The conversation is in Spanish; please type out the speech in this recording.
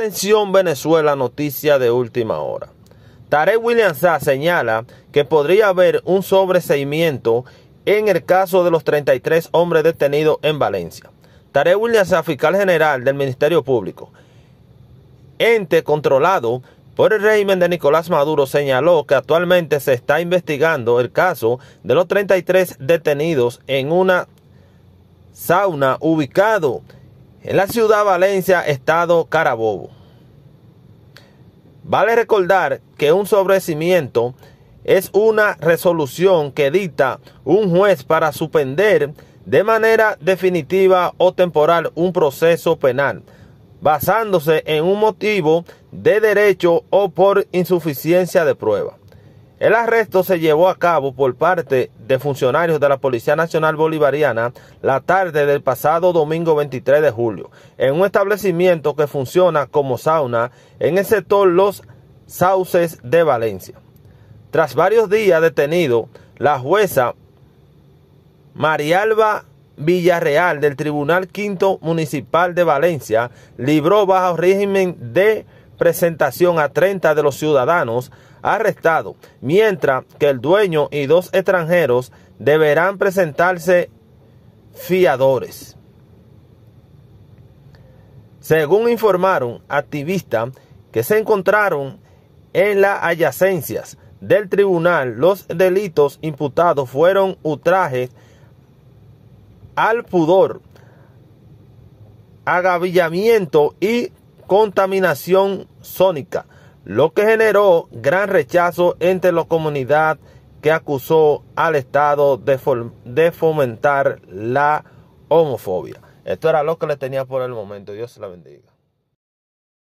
Atención Venezuela, noticia de última hora. Tarek Williams señala que podría haber un sobreseimiento en el caso de los 33 hombres detenidos en Valencia. Tarek Sa, fiscal general del Ministerio Público, ente controlado por el régimen de Nicolás Maduro, señaló que actualmente se está investigando el caso de los 33 detenidos en una sauna ubicado en la ciudad Valencia, estado Carabobo. Vale recordar que un sobrecimiento es una resolución que dicta un juez para suspender de manera definitiva o temporal un proceso penal, basándose en un motivo de derecho o por insuficiencia de prueba. El arresto se llevó a cabo por parte de funcionarios de la Policía Nacional Bolivariana la tarde del pasado domingo 23 de julio, en un establecimiento que funciona como sauna en el sector Los Sauces de Valencia. Tras varios días detenido, la jueza Marialba Villarreal del Tribunal Quinto Municipal de Valencia libró bajo régimen de presentación a 30 de los ciudadanos arrestados, mientras que el dueño y dos extranjeros deberán presentarse fiadores. Según informaron activistas que se encontraron en las adyacencias del tribunal, los delitos imputados fueron ultrajes al pudor, agavillamiento y contaminación sónica, lo que generó gran rechazo entre la comunidad que acusó al Estado de, fomentar la homofobia. Esto era lo que le tenía por el momento. Dios la bendiga.